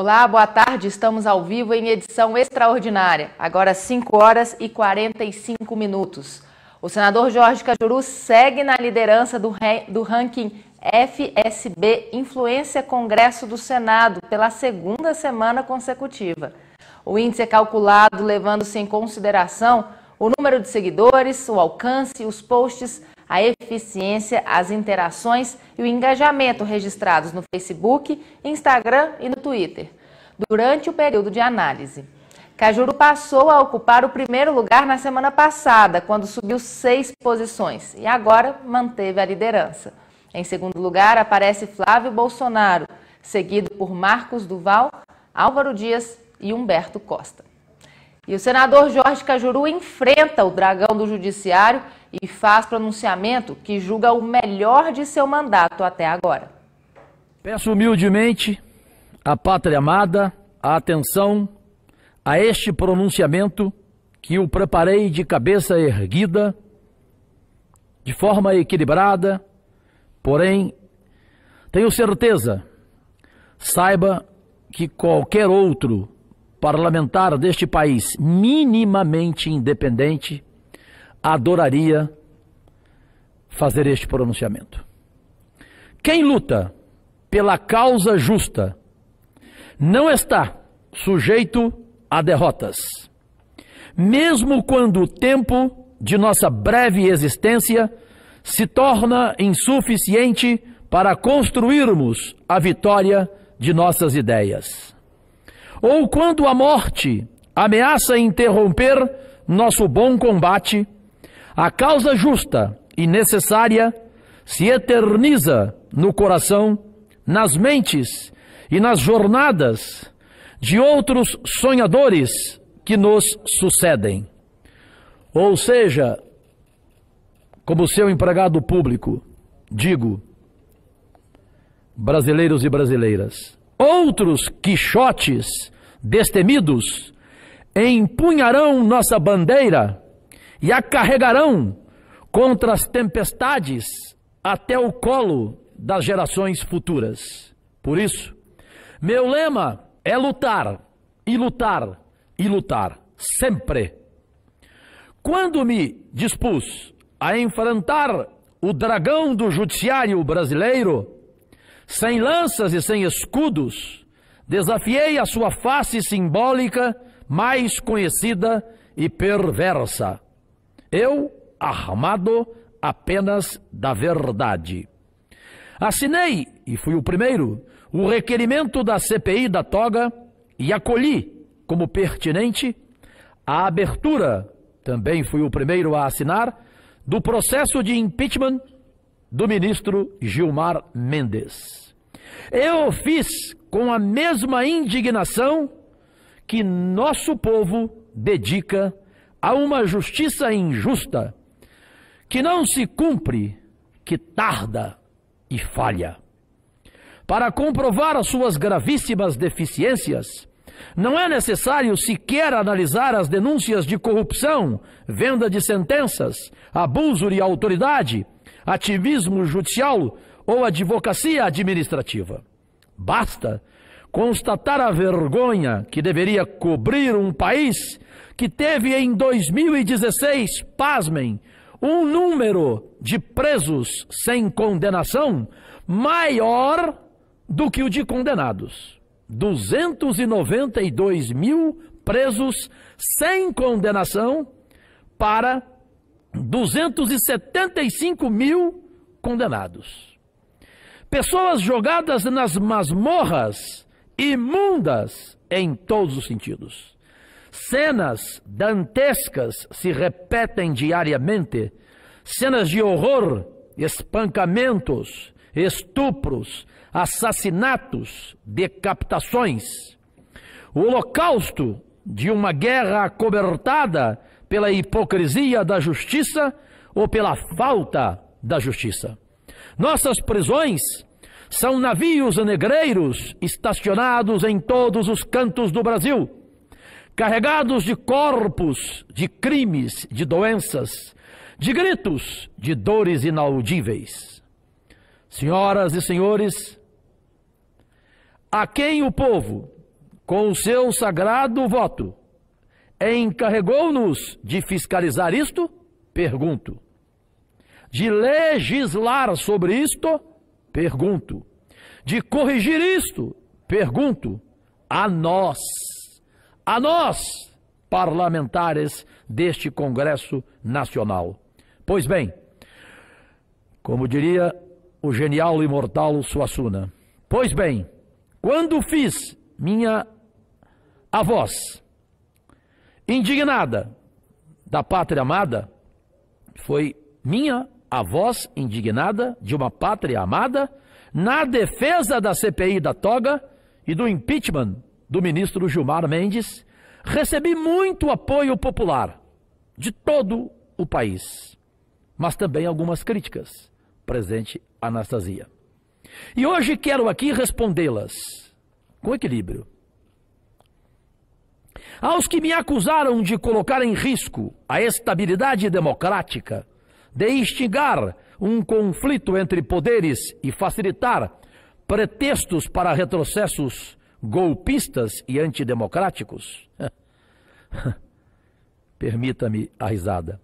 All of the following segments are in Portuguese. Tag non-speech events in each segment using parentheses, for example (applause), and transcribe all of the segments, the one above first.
Olá, boa tarde. Estamos ao vivo em edição extraordinária, agora 5 horas e 45 minutos. O senador Jorge Cajuru segue na liderança do, do ranking FSB Influência Congresso do Senado pela segunda semana consecutiva. O índice é calculado levando-se em consideração o número de seguidores, o alcance, os posts, a eficiência, as interações e o engajamento registrados no Facebook, Instagram e no Twitter, durante o período de análise. Cajuru passou a ocupar o primeiro lugar na semana passada, quando subiu seis posições e agora manteve a liderança. Em segundo lugar aparece Flávio Bolsonaro, seguido por Marcos Duval, Álvaro Dias e Humberto Costa. E o senador Jorge Cajuru enfrenta o dragão do judiciário e faz pronunciamento que julga o melhor de seu mandato até agora. Peço humildemente à pátria amada a atenção a este pronunciamento que o preparei de cabeça erguida, de forma equilibrada, porém, tenho certeza, saiba que qualquer outro parlamentar deste país minimamente independente adoraria fazer este pronunciamento. Quem luta pela causa justa não está sujeito a derrotas, mesmo quando o tempo de nossa breve existência se torna insuficiente para construirmos a vitória de nossas ideias. Ou quando a morte ameaça interromper nosso bom combate a causa justa e necessária se eterniza no coração, nas mentes e nas jornadas de outros sonhadores que nos sucedem. Ou seja, como seu empregado público, digo, brasileiros e brasileiras, outros quixotes destemidos empunharão nossa bandeira e a carregarão contra as tempestades até o colo das gerações futuras. Por isso, meu lema é lutar, e lutar, e lutar, sempre. Quando me dispus a enfrentar o dragão do judiciário brasileiro, sem lanças e sem escudos, desafiei a sua face simbólica mais conhecida e perversa eu, armado apenas da verdade. Assinei, e fui o primeiro, o requerimento da CPI da toga e acolhi, como pertinente, a abertura, também fui o primeiro a assinar, do processo de impeachment do ministro Gilmar Mendes. Eu fiz com a mesma indignação que nosso povo dedica a uma justiça injusta que não se cumpre, que tarda e falha. Para comprovar as suas gravíssimas deficiências, não é necessário sequer analisar as denúncias de corrupção, venda de sentenças, abuso de autoridade, ativismo judicial ou advocacia administrativa. Basta constatar a vergonha que deveria cobrir um país que teve em 2016, pasmem, um número de presos sem condenação maior do que o de condenados. 292 mil presos sem condenação para 275 mil condenados. Pessoas jogadas nas masmorras, imundas em todos os sentidos. Cenas dantescas se repetem diariamente. Cenas de horror, espancamentos, estupros, assassinatos, decapitações. O holocausto de uma guerra cobertada pela hipocrisia da justiça ou pela falta da justiça. Nossas prisões são navios negreiros estacionados em todos os cantos do Brasil carregados de corpos, de crimes, de doenças, de gritos, de dores inaudíveis. Senhoras e senhores, a quem o povo, com o seu sagrado voto, encarregou-nos de fiscalizar isto? Pergunto. De legislar sobre isto? Pergunto. De corrigir isto? Pergunto. A nós a nós, parlamentares deste Congresso Nacional. Pois bem, como diria o genial e imortal Suassuna, pois bem, quando fiz minha voz indignada da pátria amada, foi minha voz indignada de uma pátria amada na defesa da CPI da toga e do impeachment do ministro Gilmar Mendes, recebi muito apoio popular de todo o país, mas também algumas críticas, presente Anastasia. E hoje quero aqui respondê-las com equilíbrio. Aos que me acusaram de colocar em risco a estabilidade democrática, de instigar um conflito entre poderes e facilitar pretextos para retrocessos golpistas e antidemocráticos? (laughs) Permita-me a risada.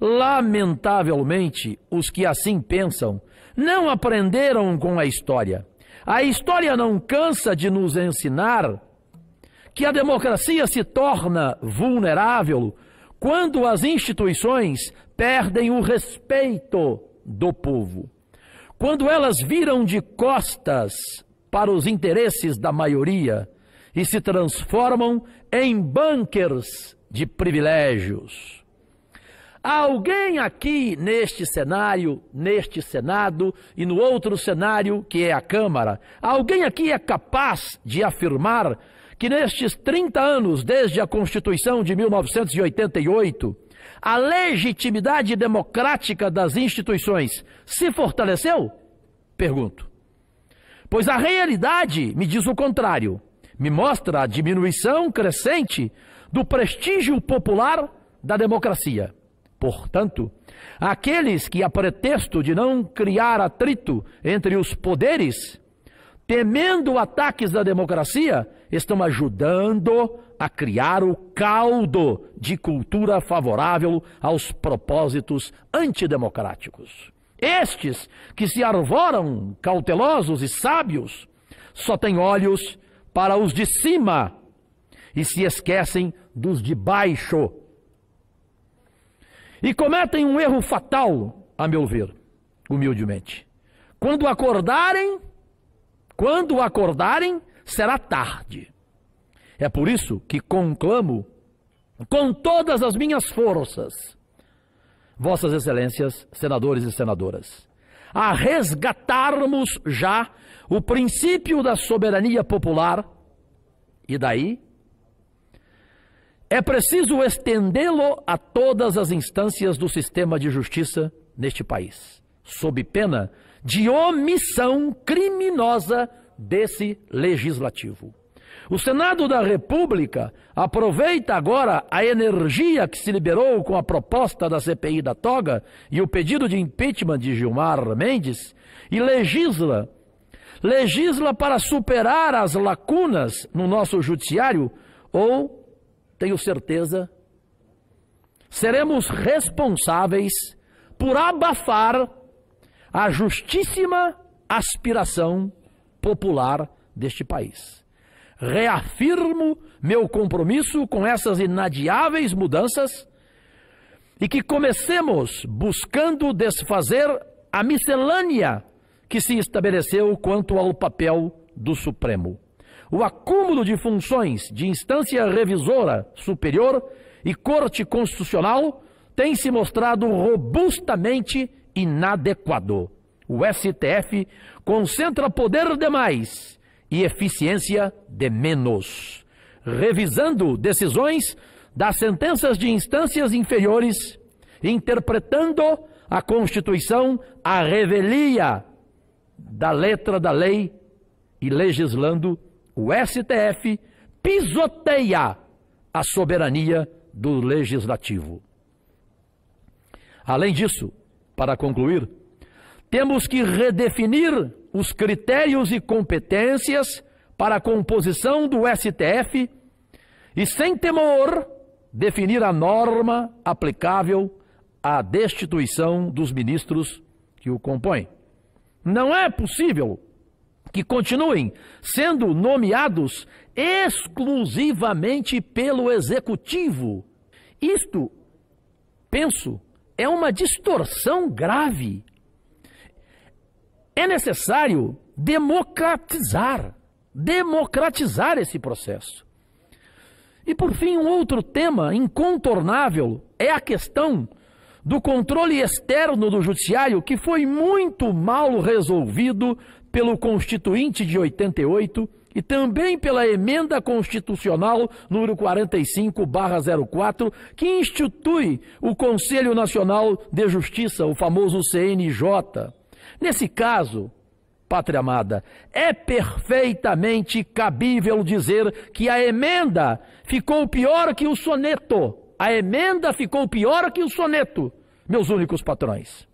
Lamentavelmente, os que assim pensam não aprenderam com a história. A história não cansa de nos ensinar que a democracia se torna vulnerável quando as instituições perdem o respeito do povo. Quando elas viram de costas para os interesses da maioria e se transformam em bunkers de privilégios. alguém aqui neste cenário, neste Senado e no outro cenário que é a Câmara, alguém aqui é capaz de afirmar que nestes 30 anos, desde a Constituição de 1988, a legitimidade democrática das instituições se fortaleceu? Pergunto. Pois a realidade me diz o contrário. Me mostra a diminuição crescente do prestígio popular da democracia. Portanto, aqueles que, a pretexto de não criar atrito entre os poderes, temendo ataques da democracia, estão ajudando a criar o caldo de cultura favorável aos propósitos antidemocráticos. Estes que se arvoram cautelosos e sábios, só têm olhos para os de cima e se esquecem dos de baixo. E cometem um erro fatal, a meu ver, humildemente. Quando acordarem, quando acordarem, será tarde. É por isso que conclamo com todas as minhas forças Vossas Excelências, senadores e senadoras, a resgatarmos já o princípio da soberania popular, e daí é preciso estendê-lo a todas as instâncias do sistema de justiça neste país, sob pena de omissão criminosa desse legislativo. O Senado da República aproveita agora a energia que se liberou com a proposta da CPI da Toga e o pedido de impeachment de Gilmar Mendes e legisla. Legisla para superar as lacunas no nosso judiciário ou, tenho certeza, seremos responsáveis por abafar a justíssima aspiração popular deste país reafirmo meu compromisso com essas inadiáveis mudanças e que comecemos buscando desfazer a miscelânea que se estabeleceu quanto ao papel do Supremo. O acúmulo de funções de instância revisora superior e Corte Constitucional tem se mostrado robustamente inadequado. O STF concentra poder demais e eficiência de menos, revisando decisões das sentenças de instâncias inferiores, interpretando a Constituição à revelia da letra da lei e legislando o STF pisoteia a soberania do legislativo. Além disso, para concluir, temos que redefinir os critérios e competências para a composição do STF e, sem temor, definir a norma aplicável à destituição dos ministros que o compõem. Não é possível que continuem sendo nomeados exclusivamente pelo executivo. Isto, penso, é uma distorção grave é necessário democratizar, democratizar esse processo. E por fim, um outro tema incontornável é a questão do controle externo do judiciário que foi muito mal resolvido pelo constituinte de 88 e também pela emenda constitucional número 45/04 que institui o Conselho Nacional de Justiça, o famoso CNJ. Nesse caso, pátria amada, é perfeitamente cabível dizer que a emenda ficou pior que o soneto. A emenda ficou pior que o soneto, meus únicos patrões.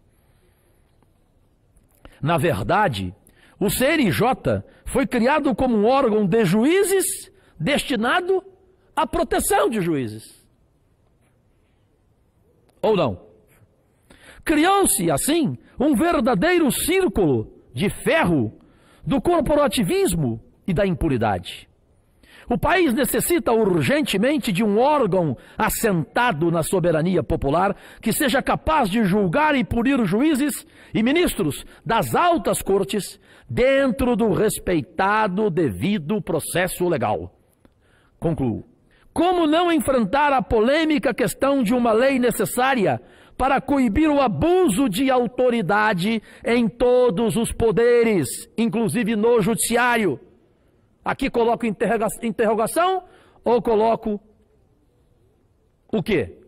Na verdade, o CNJ foi criado como um órgão de juízes destinado à proteção de juízes. Ou não? Criou-se, assim, um verdadeiro círculo de ferro do corporativismo e da impunidade. O país necessita urgentemente de um órgão assentado na soberania popular que seja capaz de julgar e punir juízes e ministros das altas cortes dentro do respeitado devido processo legal. Concluo. Como não enfrentar a polêmica questão de uma lei necessária para coibir o abuso de autoridade em todos os poderes, inclusive no judiciário. Aqui coloco interroga interrogação ou coloco o quê?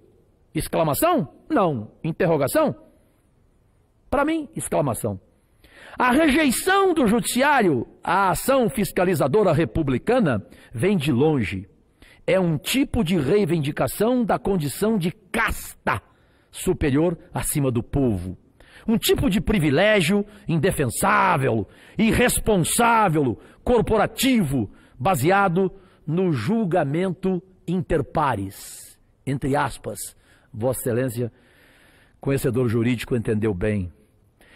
Exclamação? Não, interrogação. Para mim, exclamação. A rejeição do judiciário à ação fiscalizadora republicana vem de longe. É um tipo de reivindicação da condição de casta superior acima do povo. Um tipo de privilégio indefensável, irresponsável, corporativo, baseado no julgamento interpares. Entre aspas, Vossa Excelência, conhecedor jurídico, entendeu bem.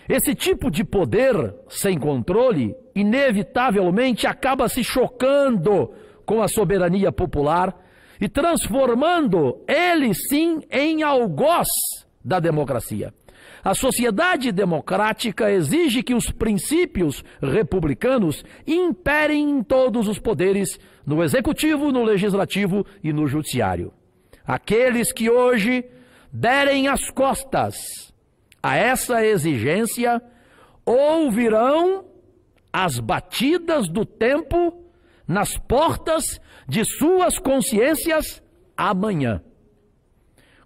Esse tipo de poder sem controle, inevitavelmente, acaba se chocando com a soberania popular e transformando ele sim em algoz da democracia. A sociedade democrática exige que os princípios republicanos imperem em todos os poderes, no executivo, no legislativo e no judiciário. Aqueles que hoje derem as costas a essa exigência ouvirão as batidas do tempo nas portas de suas consciências amanhã,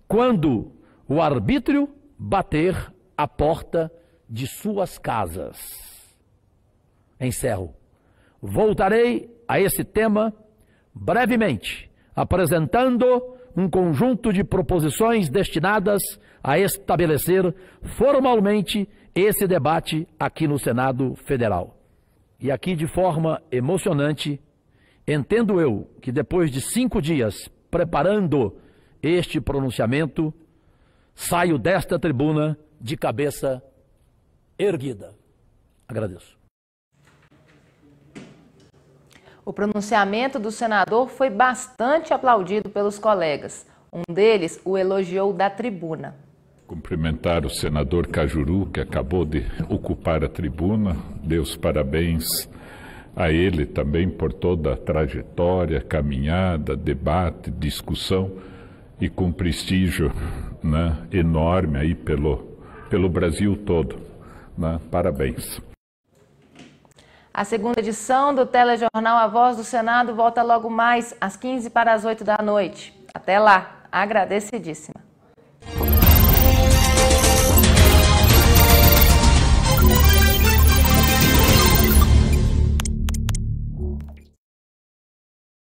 quando o arbítrio bater a porta de suas casas. Encerro. Voltarei a esse tema brevemente, apresentando um conjunto de proposições destinadas a estabelecer formalmente esse debate aqui no Senado Federal. E aqui, de forma emocionante, Entendo eu que depois de cinco dias preparando este pronunciamento, saio desta tribuna de cabeça erguida. Agradeço. O pronunciamento do senador foi bastante aplaudido pelos colegas. Um deles o elogiou da tribuna. Cumprimentar o senador Cajuru, que acabou de ocupar a tribuna. Deus parabéns a ele também por toda a trajetória, caminhada, debate, discussão e com prestígio né, enorme aí pelo, pelo Brasil todo. Né? Parabéns. A segunda edição do Telejornal A Voz do Senado volta logo mais às 15 para as 8 da noite. Até lá, agradecidíssima.